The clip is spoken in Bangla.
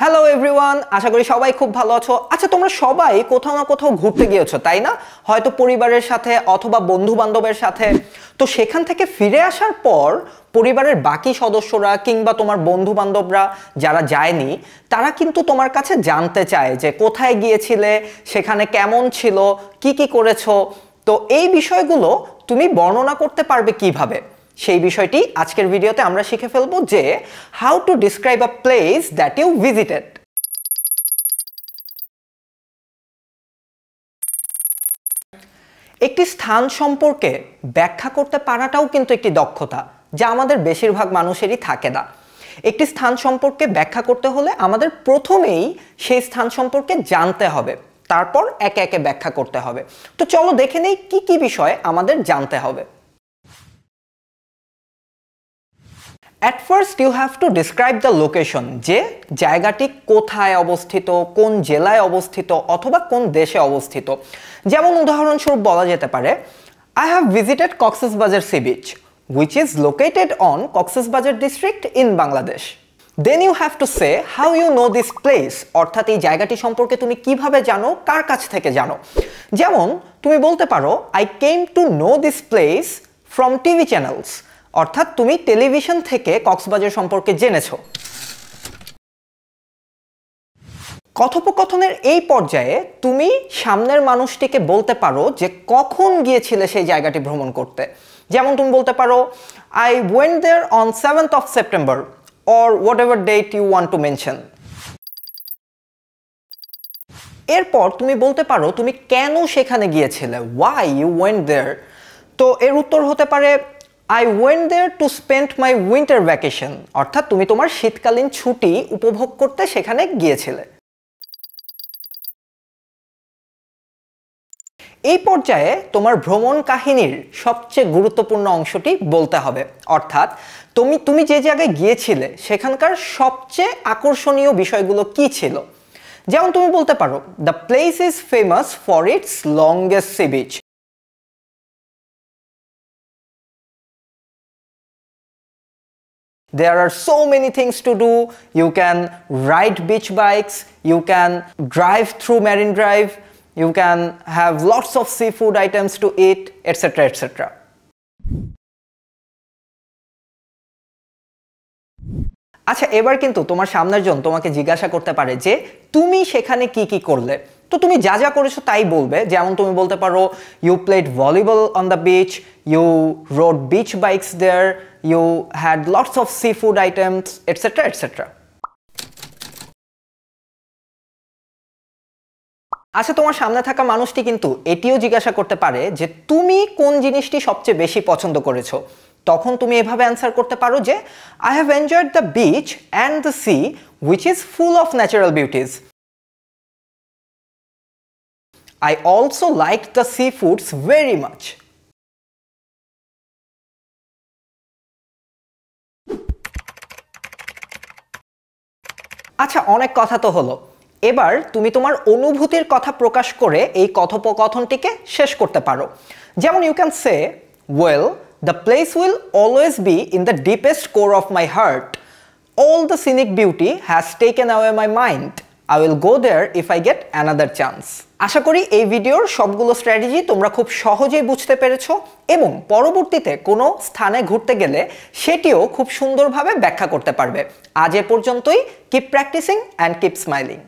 হ্যালো এভরিওয়ান আশা করি সবাই খুব ভালো আছো আচ্ছা তোমরা সবাই কোথাও না কোথাও ঘুরতে গিয়েছো তাই না হয়তো পরিবারের সাথে অথবা বন্ধু বান্ধবের সাথে তো সেখান থেকে ফিরে আসার পর পরিবারের বাকি সদস্যরা কিংবা তোমার বন্ধু বান্ধবরা যারা যায়নি তারা কিন্তু তোমার কাছে জানতে চায় যে কোথায় গিয়েছিলে সেখানে কেমন ছিল কি কি করেছো তো এই বিষয়গুলো তুমি বর্ণনা করতে পারবে কিভাবে। সেই বিষয়টি আজকের ভিডিওতে আমরা শিখে ফেলব যে how to describe a place that you visited একটি স্থান সম্পর্কে ব্যাখ্যা করতে পারাটাও কিন্তু একটি দক্ষতা যা আমাদের বেশিরভাগ মানুষেরই থাকে না একটি স্থান সম্পর্কে ব্যাখ্যা করতে হলে আমাদের প্রথমেই সেই স্থান সম্পর্কে জানতে হবে তারপর একে একে ব্যাখ্যা করতে হবে তো চলো দেখে নেই কি কি বিষয়ে আমাদের জানতে হবে at first you have to describe the location যে জায়গাটি কোথায় অবস্থিত কোন জেলায় অবস্থিত অথবা কোন দেশে অবস্থিত যেমন উদাহরণস্বরূপ বলা যেতে পারে I have visited Cox's Bazar sea beach which is located on Cox's Bazar district in Bangladesh then you have to say how you know this place অর্থাৎ এই জায়গাটি সম্পর্কে তুমি কিভাবে জানো কার কাছ থেকে জানো যেমন তুমি বলতে পারো I came to know this place from TV channels অর্থাৎ তুমি টেলিভিশন থেকে কক্সবাজার সম্পর্কে জেনেছো কথোপকথনের এই পর্যায়ে তুমি সামনের মানুষটিকে বলতে পারো যে কখন গিয়েছিলে সেই জায়গাটি ভ্রমণ করতে যেমন তুমি বলতে পারো I went there on seventh of September or whatever date you want to mention এরপর তুমি বলতে পারো তুমি কেন সেখানে গিয়েছিলে ওয়াই ইউ ওয়েন্ট দেয়ার তো এর উত্তর হতে পারে I went there to spend my winter vacation অর্থাৎ তুমি তোমার শীতকালীন ছুটি উপভোগ করতে সেখানে গিয়েছিলে এই পর্যায়ে তোমার ভ্রমণ কাহিনীর সবচেয়ে গুরুত্বপূর্ণ অংশটি বলতে হবে অর্থাৎ তুমি তুমি যে জায়গায় গিয়েছিলে সেখানকার সবচেয়ে আকর্ষণীয় বিষয়গুলো কি ছিল যেমন তুমি বলতে পারো the place is famous for its longest sea beach There are so many things to do. You can ride beach bikes, you can drive through Marine Drive, you can have lots of seafood items to eat, etc. etc. আচ্ছা এবার কিন্তু তোমার সামনের জন তোমাকে জিজ্ঞাসা করতে পারে যে তুমি সেখানে কি কি করলে তো তুমি যা যা করেছো তাই বলবে যেমন তুমি বলতে পারো you played volleyball on the beach you rode beach bikes there you had lots of seafood items, etc. etc. আচ্ছা তোমার সামনে থাকা মানুষটি কিন্তু এটিও জিজ্ঞাসা করতে পারে যে তুমি কোন জিনিসটি সবচেয়ে বেশি পছন্দ করেছো তখন তুমি এভাবে অ্যান্সার করতে পারো যে I have enjoyed the beach and the sea which is full of natural beauties I also like the sea foods very মাছ আচ্ছা অনেক কথা তো হলো এবার তুমি তোমার অনুভূতির কথা প্রকাশ করে এই কথোপকথনটিকে শেষ করতে পারো যেমন you can say well the place will always be in the deepest core of my heart all the scenic beauty has taken away my mind I will go there if I get another chance আশা করি এই ভিডিওর সবগুলো স্ট্র্যাটেজি তোমরা খুব সহজেই বুঝতে পেরেছ এবং পরবর্তীতে কোনো স্থানে ঘুরতে গেলে সেটিও খুব সুন্দরভাবে ব্যাখ্যা করতে পারবে আজ এ পর্যন্তই keep practicing and keep smiling